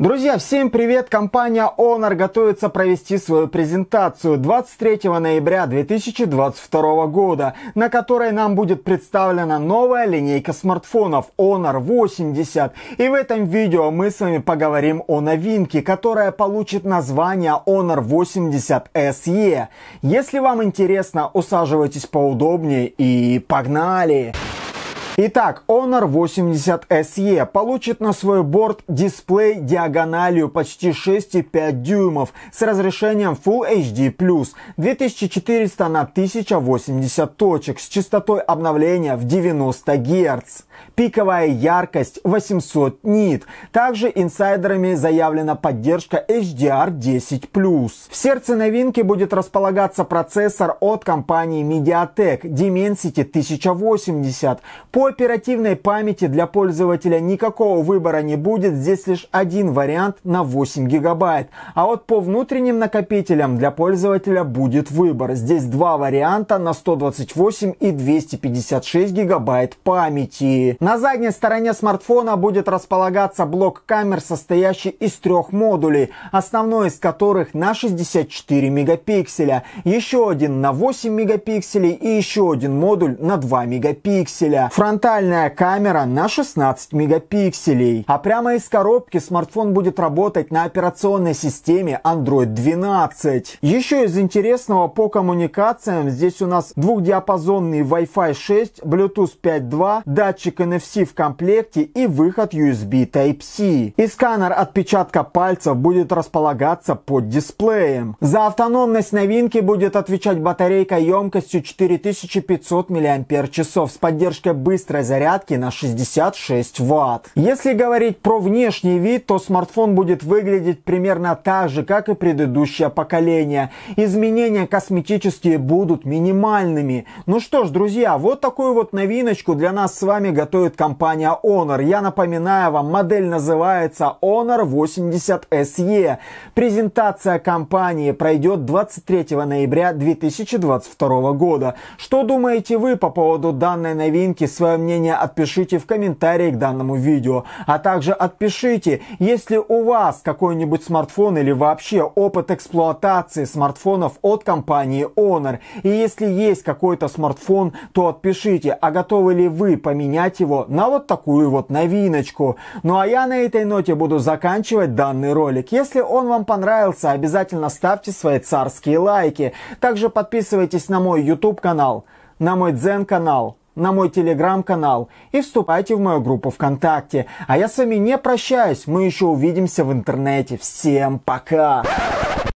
Друзья, всем привет! Компания Honor готовится провести свою презентацию 23 ноября 2022 года, на которой нам будет представлена новая линейка смартфонов Honor 80. И в этом видео мы с вами поговорим о новинке, которая получит название Honor 80 SE. Если вам интересно, усаживайтесь поудобнее и погнали! Погнали! Итак, Honor 80 SE получит на свой борт дисплей диагональю почти 6,5 дюймов с разрешением Full HD+, 2400 на 1080 точек с частотой обновления в 90 Гц. Пиковая яркость 800 нит. Также инсайдерами заявлена поддержка HDR10+. В сердце новинки будет располагаться процессор от компании MediaTek Dimensity 1080, оперативной памяти для пользователя никакого выбора не будет, здесь лишь один вариант на 8 гигабайт. А вот по внутренним накопителям для пользователя будет выбор. Здесь два варианта на 128 и 256 гигабайт памяти. На задней стороне смартфона будет располагаться блок камер, состоящий из трех модулей, основной из которых на 64 мегапикселя, еще один на 8 мегапикселей и еще один модуль на 2 мегапикселя. Фронтальная камера на 16 мегапикселей. А прямо из коробки смартфон будет работать на операционной системе Android 12. Еще из интересного по коммуникациям здесь у нас двухдиапазонный Wi-Fi 6, Bluetooth 5.2, датчик NFC в комплекте и выход USB Type-C. И сканер отпечатка пальцев будет располагаться под дисплеем. За автономность новинки будет отвечать батарейка емкостью 4500 мАч с поддержкой быстрого быстрой зарядки на 66 Вт. Если говорить про внешний вид, то смартфон будет выглядеть примерно так же, как и предыдущее поколение. Изменения косметические будут минимальными. Ну что ж, друзья, вот такую вот новиночку для нас с вами готовит компания Honor. Я напоминаю вам, модель называется Honor 80 SE. Презентация компании пройдет 23 ноября 2022 года. Что думаете вы по поводу данной новинки с свое мнение отпишите в комментарии к данному видео. А также отпишите, если у вас какой-нибудь смартфон или вообще опыт эксплуатации смартфонов от компании Honor. И если есть какой-то смартфон, то отпишите, а готовы ли вы поменять его на вот такую вот новиночку. Ну а я на этой ноте буду заканчивать данный ролик. Если он вам понравился, обязательно ставьте свои царские лайки. Также подписывайтесь на мой YouTube канал, на мой Дзен канал, на мой телеграм-канал и вступайте в мою группу ВКонтакте. А я с вами не прощаюсь, мы еще увидимся в интернете. Всем пока!